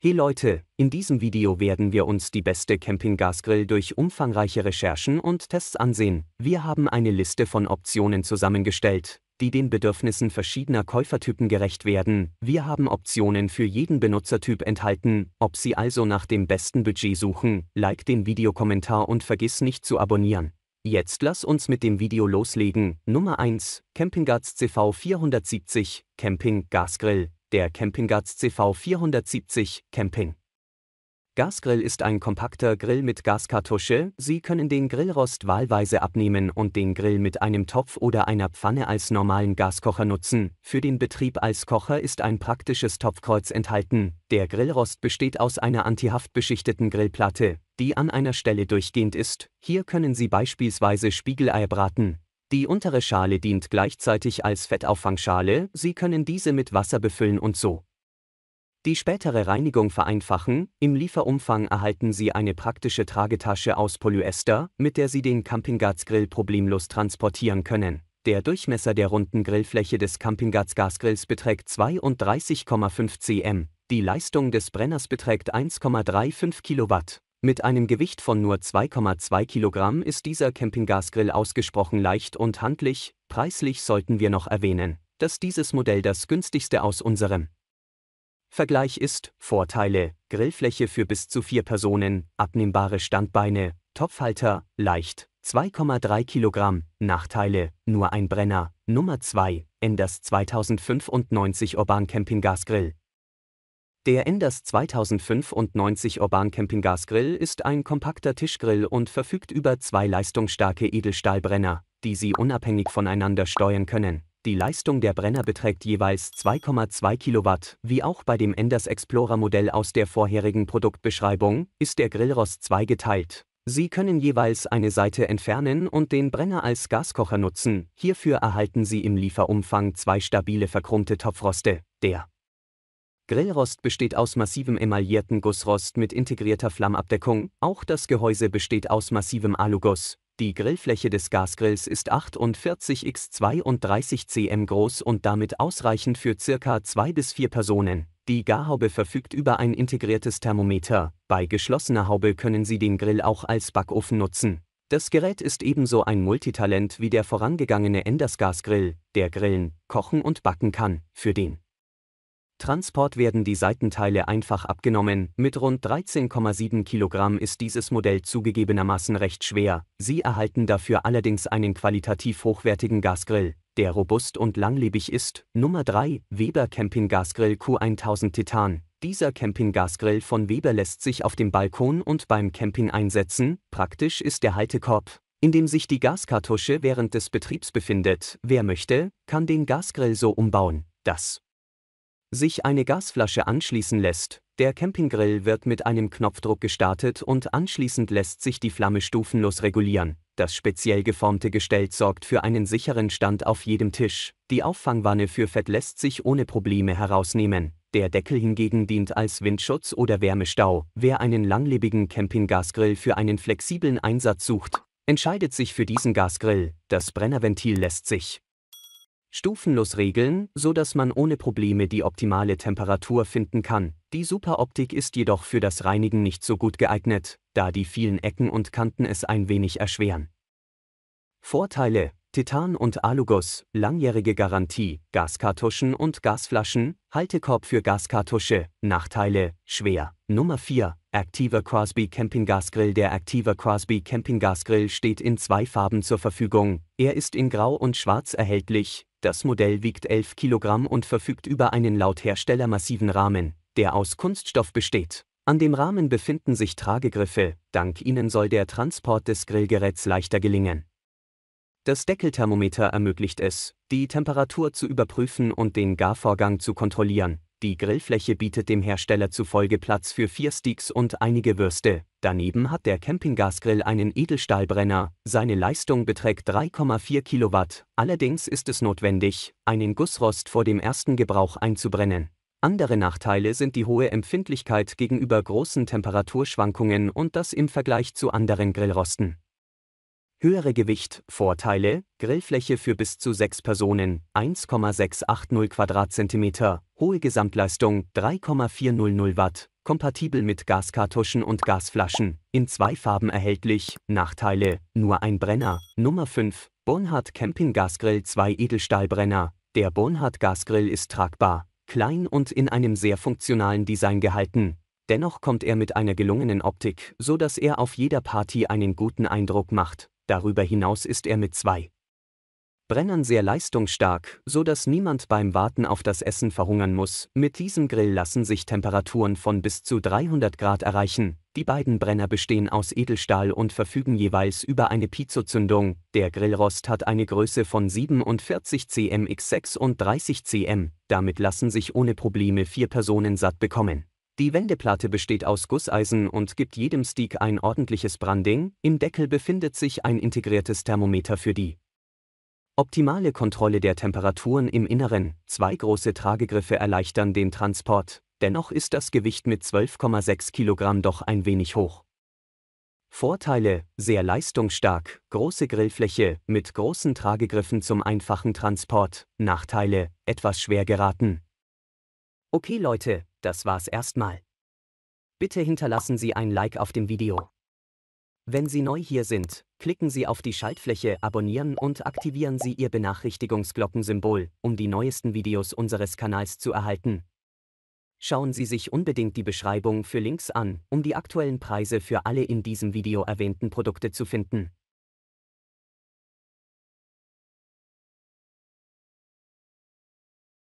Hey Leute, in diesem Video werden wir uns die beste Campinggasgrill durch umfangreiche Recherchen und Tests ansehen. Wir haben eine Liste von Optionen zusammengestellt, die den Bedürfnissen verschiedener Käufertypen gerecht werden. Wir haben Optionen für jeden Benutzertyp enthalten. Ob Sie also nach dem besten Budget suchen, like den Videokommentar und vergiss nicht zu abonnieren. Jetzt lass uns mit dem Video loslegen. Nummer 1. Campinggas CV 470 Camping Gasgrill der Campinggatz CV 470 Camping. Gasgrill ist ein kompakter Grill mit Gaskartusche. Sie können den Grillrost wahlweise abnehmen und den Grill mit einem Topf oder einer Pfanne als normalen Gaskocher nutzen. Für den Betrieb als Kocher ist ein praktisches Topfkreuz enthalten. Der Grillrost besteht aus einer antihaft beschichteten Grillplatte, die an einer Stelle durchgehend ist. Hier können Sie beispielsweise Spiegeleier braten, die untere Schale dient gleichzeitig als Fettauffangschale, Sie können diese mit Wasser befüllen und so. Die spätere Reinigung vereinfachen, im Lieferumfang erhalten Sie eine praktische Tragetasche aus Polyester, mit der Sie den Campinggas-Grill problemlos transportieren können. Der Durchmesser der runden Grillfläche des Campinggas-Gasgrills beträgt 32,5 cm, die Leistung des Brenners beträgt 1,35 Kilowatt. Mit einem Gewicht von nur 2,2 Kilogramm ist dieser Campinggasgrill ausgesprochen leicht und handlich, preislich sollten wir noch erwähnen, dass dieses Modell das günstigste aus unserem Vergleich ist, Vorteile, Grillfläche für bis zu vier Personen, abnehmbare Standbeine, Topfhalter, leicht, 2,3 Kilogramm, Nachteile, nur ein Brenner, Nummer 2, Enders 2095 Urban Campinggasgrill, der Enders 2095 Urban Camping Gas Grill ist ein kompakter Tischgrill und verfügt über zwei leistungsstarke Edelstahlbrenner, die Sie unabhängig voneinander steuern können. Die Leistung der Brenner beträgt jeweils 2,2 Kilowatt. Wie auch bei dem Enders Explorer Modell aus der vorherigen Produktbeschreibung, ist der Grillrost zweigeteilt. Sie können jeweils eine Seite entfernen und den Brenner als Gaskocher nutzen. Hierfür erhalten Sie im Lieferumfang zwei stabile verchromte Topfroste. Der Grillrost besteht aus massivem emaillierten Gussrost mit integrierter Flammabdeckung, auch das Gehäuse besteht aus massivem Aluguss. Die Grillfläche des Gasgrills ist 48 x 32 cm groß und damit ausreichend für ca. 2 bis 4 Personen. Die Garhaube verfügt über ein integriertes Thermometer. Bei geschlossener Haube können Sie den Grill auch als Backofen nutzen. Das Gerät ist ebenso ein Multitalent wie der vorangegangene Enders Gasgrill, der grillen, kochen und backen kann. Für den Transport werden die Seitenteile einfach abgenommen. Mit rund 13,7 Kilogramm ist dieses Modell zugegebenermaßen recht schwer. Sie erhalten dafür allerdings einen qualitativ hochwertigen Gasgrill, der robust und langlebig ist. Nummer 3 Weber Camping Gasgrill Q1000 Titan. Dieser Camping Gasgrill von Weber lässt sich auf dem Balkon und beim Camping einsetzen. Praktisch ist der Haltekorb, in dem sich die Gaskartusche während des Betriebs befindet. Wer möchte, kann den Gasgrill so umbauen, dass sich eine Gasflasche anschließen lässt. Der Campinggrill wird mit einem Knopfdruck gestartet und anschließend lässt sich die Flamme stufenlos regulieren. Das speziell geformte Gestell sorgt für einen sicheren Stand auf jedem Tisch. Die Auffangwanne für Fett lässt sich ohne Probleme herausnehmen. Der Deckel hingegen dient als Windschutz oder Wärmestau. Wer einen langlebigen Campinggasgrill für einen flexiblen Einsatz sucht, entscheidet sich für diesen Gasgrill. Das Brennerventil lässt sich stufenlos regeln, so dass man ohne Probleme die optimale Temperatur finden kann. Die Superoptik ist jedoch für das Reinigen nicht so gut geeignet, da die vielen Ecken und Kanten es ein wenig erschweren. Vorteile Titan und Aluguss, langjährige Garantie, Gaskartuschen und Gasflaschen, Haltekorb für Gaskartusche, Nachteile, schwer. Nummer 4, Aktiver Crosby Camping Gasgrill Der Activa Crosby Camping Gasgrill steht in zwei Farben zur Verfügung, er ist in Grau und Schwarz erhältlich, das Modell wiegt 11 Kilogramm und verfügt über einen laut Hersteller massiven Rahmen, der aus Kunststoff besteht. An dem Rahmen befinden sich Tragegriffe, dank ihnen soll der Transport des Grillgeräts leichter gelingen. Das Deckelthermometer ermöglicht es, die Temperatur zu überprüfen und den Garvorgang zu kontrollieren, die Grillfläche bietet dem Hersteller zufolge Platz für vier Steaks und einige Würste. Daneben hat der Campinggasgrill einen Edelstahlbrenner. Seine Leistung beträgt 3,4 Kilowatt. Allerdings ist es notwendig, einen Gussrost vor dem ersten Gebrauch einzubrennen. Andere Nachteile sind die hohe Empfindlichkeit gegenüber großen Temperaturschwankungen und das im Vergleich zu anderen Grillrosten. Höhere Gewicht, Vorteile, Grillfläche für bis zu 6 Personen, 1,680 Quadratzentimeter, hohe Gesamtleistung, 3,400 Watt, kompatibel mit Gaskartuschen und Gasflaschen, in zwei Farben erhältlich, Nachteile, nur ein Brenner, Nummer 5, Bonhard Camping Gasgrill 2 Edelstahlbrenner, der Bonhard Gasgrill ist tragbar, klein und in einem sehr funktionalen Design gehalten, Dennoch kommt er mit einer gelungenen Optik, so dass er auf jeder Party einen guten Eindruck macht darüber hinaus ist er mit zwei Brennern sehr leistungsstark, so dass niemand beim Warten auf das Essen verhungern muss. Mit diesem Grill lassen sich Temperaturen von bis zu 300 Grad erreichen. Die beiden Brenner bestehen aus Edelstahl und verfügen jeweils über eine Pizzozündung. Der Grillrost hat eine Größe von 47 cm x 36 cm. Damit lassen sich ohne Probleme vier Personen satt bekommen. Die Wendeplatte besteht aus Gusseisen und gibt jedem Steak ein ordentliches Branding, im Deckel befindet sich ein integriertes Thermometer für die optimale Kontrolle der Temperaturen im Inneren. Zwei große Tragegriffe erleichtern den Transport, dennoch ist das Gewicht mit 12,6 Kilogramm doch ein wenig hoch. Vorteile: sehr leistungsstark, große Grillfläche mit großen Tragegriffen zum einfachen Transport. Nachteile: etwas schwer geraten. Okay Leute, das war's erstmal. Bitte hinterlassen Sie ein Like auf dem Video. Wenn Sie neu hier sind, klicken Sie auf die Schaltfläche Abonnieren und aktivieren Sie Ihr Benachrichtigungsglockensymbol, um die neuesten Videos unseres Kanals zu erhalten. Schauen Sie sich unbedingt die Beschreibung für Links an, um die aktuellen Preise für alle in diesem Video erwähnten Produkte zu finden.